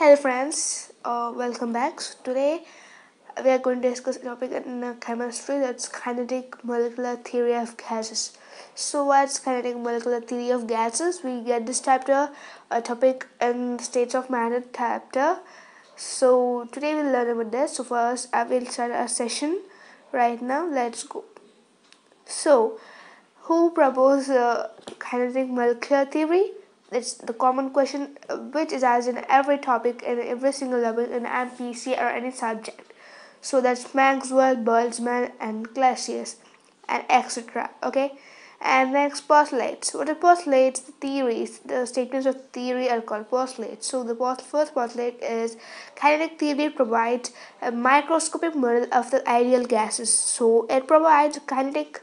Hello friends, uh, welcome back. So today we are going to discuss a topic in uh, chemistry that's kinetic molecular theory of gases. So what's kinetic molecular theory of gases? We get this chapter, a topic in states of matter chapter. So today we'll learn about this. So first I will start our session right now. Let's go. So who proposed uh, kinetic molecular theory? it's the common question uh, which is asked in every topic in every single level in MPC or any subject. So that's Maxwell, Boltzmann, and Clausius, and etc. Okay, and next postulates. What are postulates? The theories, the statements of theory are called postulates. So the post first postulate is kinetic theory provides a microscopic model of the ideal gases. So it provides kinetic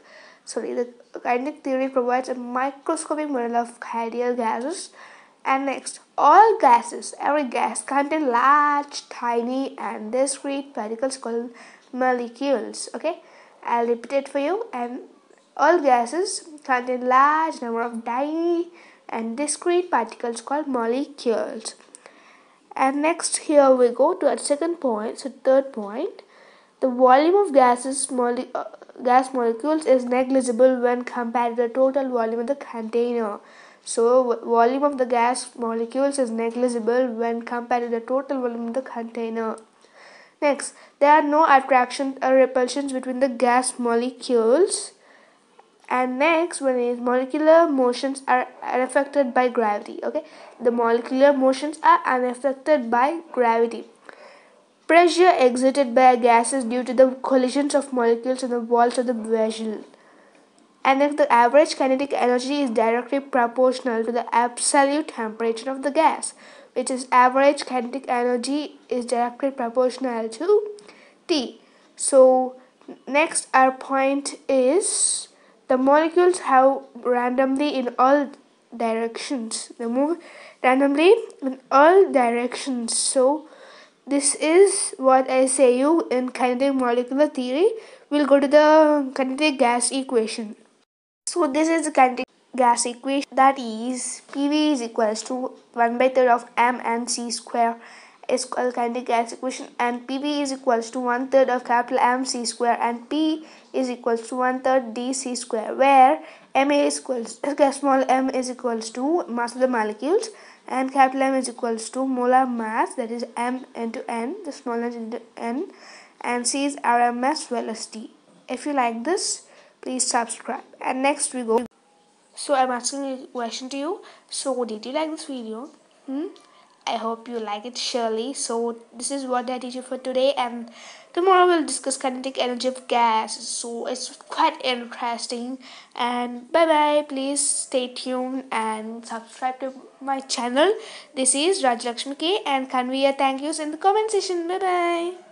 sorry the kinetic theory provides a microscopic model of ideal gases and next all gases every gas contain large tiny and discrete particles called molecules okay i'll repeat it for you and all gases contain large number of tiny and discrete particles called molecules and next here we go to our second point so third point the volume of gases mole- uh, gas molecules is negligible when compared to the total volume of the container. So volume of the gas molecules is negligible when compared to the total volume of the container. Next, there are no attractions or uh, repulsions between the gas molecules. And next when these molecular motions are unaffected by gravity. Okay, the molecular motions are unaffected by gravity. Pressure exerted by a gas is due to the collisions of molecules on the walls of the vessel. And if the average kinetic energy is directly proportional to the absolute temperature of the gas, which is average kinetic energy is directly proportional to T. So next our point is the molecules have randomly in all directions. They move randomly in all directions. So this is what I say you in kinetic molecular theory. We'll go to the kinetic gas equation. So this is the kinetic gas equation that is PV is equals to 1 by 3 of m and c square is called kinetic gas equation and P V is equals to one third of capital MC square and P is equals to one third DC square where MA is equals small m is equals to mass of the molecules and capital M is equals to molar mass that is M into N the small n into N and C is RMS velocity. If you like this please subscribe and next we go. So I'm asking a question to you. So did you like this video? Hmm? I hope you like it surely. So this is what I teach you for today and tomorrow we'll discuss kinetic energy of gas. So it's quite interesting and bye bye. Please stay tuned and subscribe to my channel. This is Raj Lakshmi K and convey your thank yous in the comment section. Bye bye.